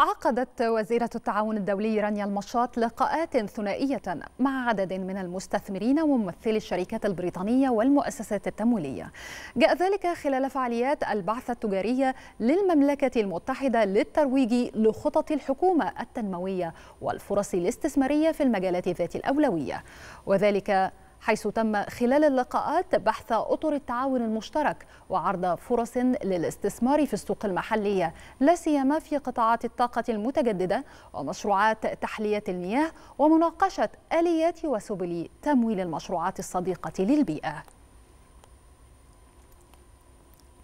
عقدت وزيرة التعاون الدولي رانيا المشاط لقاءات ثنائية مع عدد من المستثمرين وممثلي الشركات البريطانية والمؤسسات التمويلية. جاء ذلك خلال فعاليات البعثة التجارية للمملكة المتحدة للترويج لخطط الحكومة التنموية والفرص الاستثمارية في المجالات ذات الأولوية وذلك حيث تم خلال اللقاءات بحث أطر التعاون المشترك وعرض فرص للاستثمار في السوق المحلية لا سيما في قطاعات الطاقة المتجددة ومشروعات تحلية المياه ومناقشة آليات وسبل تمويل المشروعات الصديقة للبيئة